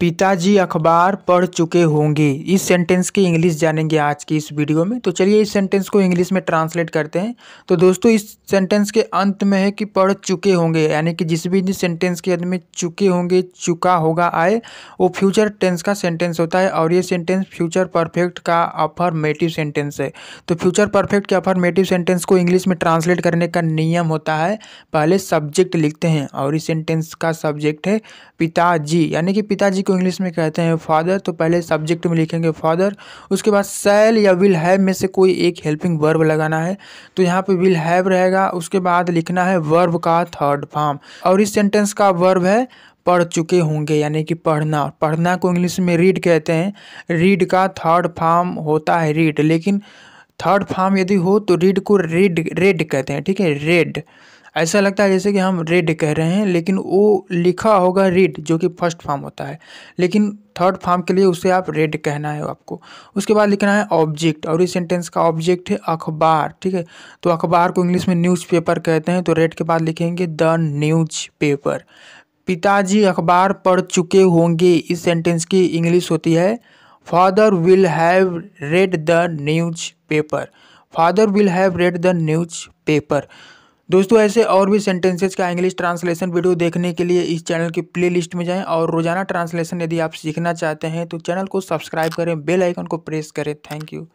पिताजी अखबार पढ़ चुके होंगे इस सेंटेंस की इंग्लिश जानेंगे आज की इस वीडियो में तो चलिए इस सेंटेंस को इंग्लिश में ट्रांसलेट करते हैं तो दोस्तों इस सेंटेंस के अंत में है कि पढ़ चुके होंगे यानी कि जिस भी सेंटेंस के अंत में चुके होंगे चुका होगा आए वो फ्यूचर टेंस का सेंटेंस होता है और ये सेंटेंस फ्यूचर परफेक्ट का अपरमेटिव सेंटेंस है तो फ्यूचर परफेक्ट के अफर्मेटिव सेंटेंस को इंग्लिश में ट्रांसलेट करने का नियम होता है पहले सब्जेक्ट लिखते हैं और इस सेंटेंस का सब्जेक्ट है पिताजी यानी कि पिताजी को इंग्लिश में कहते हैं फादर तो पहले सब्जेक्ट में लिखेंगे फादर उसके बाद सेल या विल हैव में से कोई एक हेल्पिंग वर्ब लगाना है तो यहाँ पे विल हैव रहेगा उसके बाद लिखना है वर्ब का थर्ड फॉर्म और इस सेंटेंस का वर्ब है पढ़ चुके होंगे यानी कि पढ़ना पढ़ना को इंग्लिश में रीड कहते हैं रीड का थर्ड फॉर्म होता है रीड लेकिन थर्ड फार्म यदि हो तो रीड को रेड रेड कहते हैं ठीक है रेड ऐसा लगता है जैसे कि हम रेड कह रहे हैं लेकिन वो लिखा होगा रीड जो कि फर्स्ट फॉर्म होता है लेकिन थर्ड फॉर्म के लिए उसे आप रेड कहना है आपको उसके बाद लिखना है ऑब्जेक्ट और इस सेंटेंस का ऑब्जेक्ट है अखबार ठीक है तो अखबार को इंग्लिश में न्यूज़पेपर कहते हैं तो रेड के बाद लिखेंगे द पेपर पिताजी अखबार पढ़ चुके होंगे इस सेंटेंस की इंग्लिश होती है father will have read the father father will have read the paper दोस्तों ऐसे और भी सेंटेंसेस का इंग्लिश ट्रांसलेशन वीडियो देखने के लिए इस चैनल की प्लेलिस्ट में जाएं और रोजाना ट्रांसलेशन यदि आप सीखना चाहते हैं तो चैनल को सब्सक्राइब करें बेल आइकन को प्रेस करें थैंक यू